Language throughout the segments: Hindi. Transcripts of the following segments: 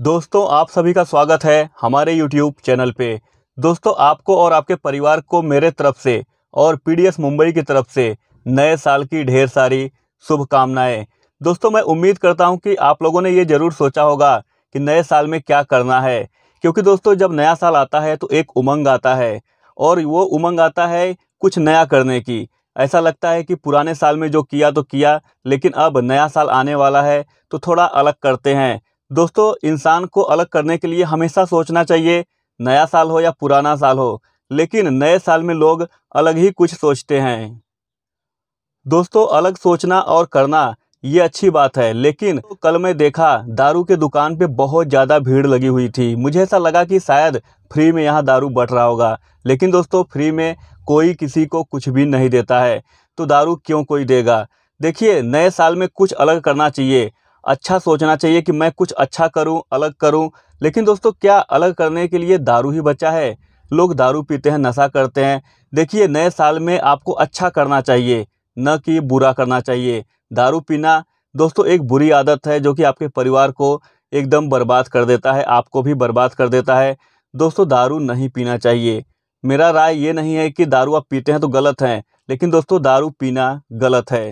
दोस्तों आप सभी का स्वागत है हमारे यूट्यूब चैनल पे दोस्तों आपको और आपके परिवार को मेरे तरफ से और पी मुंबई की तरफ से नए साल की ढेर सारी शुभकामनाएं दोस्तों मैं उम्मीद करता हूं कि आप लोगों ने ये ज़रूर सोचा होगा कि नए साल में क्या करना है क्योंकि दोस्तों जब नया साल आता है तो एक उमंग आता है और वो उमंग आता है कुछ नया करने की ऐसा लगता है कि पुराने साल में जो किया तो किया लेकिन अब नया साल आने वाला है तो थोड़ा अलग करते हैं दोस्तों इंसान को अलग करने के लिए हमेशा सोचना चाहिए नया साल हो या पुराना साल हो लेकिन नए साल में लोग अलग ही कुछ सोचते हैं दोस्तों अलग सोचना और करना ये अच्छी बात है लेकिन कल मैं देखा दारू के दुकान पे बहुत ज़्यादा भीड़ लगी हुई थी मुझे ऐसा लगा कि शायद फ्री में यहाँ दारू बट रहा होगा लेकिन दोस्तों फ्री में कोई किसी को कुछ भी नहीं देता है तो दारू क्यों कोई देगा देखिए नए साल में कुछ अलग करना चाहिए अच्छा सोचना चाहिए कि मैं कुछ अच्छा करूं अलग करूं लेकिन दोस्तों क्या अलग करने के लिए दारू ही बचा है लोग दारू पीते हैं नशा करते हैं देखिए नए साल में आपको अच्छा करना चाहिए न कि बुरा करना चाहिए दारू पीना दोस्तों एक बुरी आदत है जो कि आपके परिवार को एकदम बर्बाद कर देता है आपको भी बर्बाद कर देता है दोस्तों दारू नहीं पीना चाहिए मेरा राय ये नहीं है कि दारू आप पीते हैं तो गलत हैं लेकिन दोस्तों दारू पीना गलत है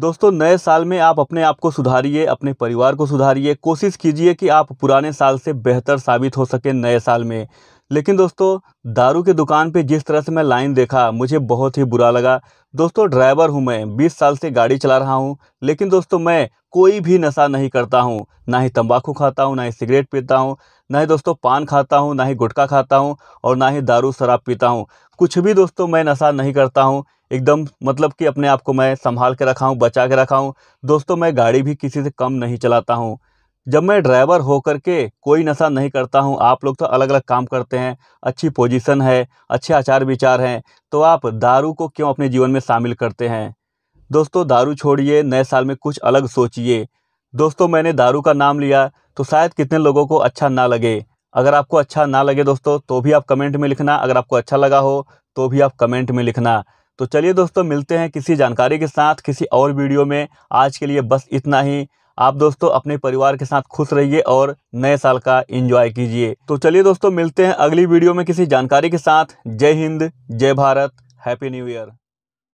दोस्तों नए साल में आप अपने आप को सुधारिए अपने परिवार को सुधारिए कोशिश कीजिए कि आप पुराने साल से बेहतर साबित हो सके नए साल में लेकिन दोस्तों दारू की दुकान पे जिस तरह से मैं लाइन देखा मुझे बहुत ही बुरा लगा दोस्तों ड्राइवर हूँ मैं बीस साल से गाड़ी चला रहा हूँ लेकिन दोस्तों मैं कोई भी नशा नहीं करता हूँ ना ही तंबाकू खाता हूँ ना ही सिगरेट पीता हूँ ना ही दोस्तों पान खाता हूँ ना ही गुटखा खाता हूँ और ना ही दारू शराब पीता हूँ कुछ भी दोस्तों मैं नशा नहीं करता हूँ एकदम मतलब कि अपने आप को मैं संभाल के रखा हूँ बचा के रखा हूँ दोस्तों मैं गाड़ी भी किसी से कम नहीं चलाता हूँ जब मैं ड्राइवर होकर के कोई नशा नहीं करता हूँ आप लोग तो अलग अलग काम करते हैं अच्छी पोजीशन है अच्छे आचार विचार हैं तो आप दारू को क्यों अपने जीवन में शामिल करते हैं दोस्तों दारू छोड़िए नए साल में कुछ अलग सोचिए दोस्तों मैंने दारू का नाम लिया तो शायद कितने लोगों को अच्छा ना लगे अगर आपको अच्छा ना लगे दोस्तों तो भी आप कमेंट में लिखना अगर आपको अच्छा लगा हो तो भी आप कमेंट में लिखना तो चलिए दोस्तों मिलते हैं किसी जानकारी के साथ किसी और वीडियो में आज के लिए बस इतना ही आप दोस्तों अपने परिवार के साथ खुश रहिए और नए साल का एंजॉय कीजिए तो चलिए दोस्तों मिलते हैं अगली वीडियो में किसी जानकारी के साथ जय हिंद जय भारत हैप्पी न्यू ईयर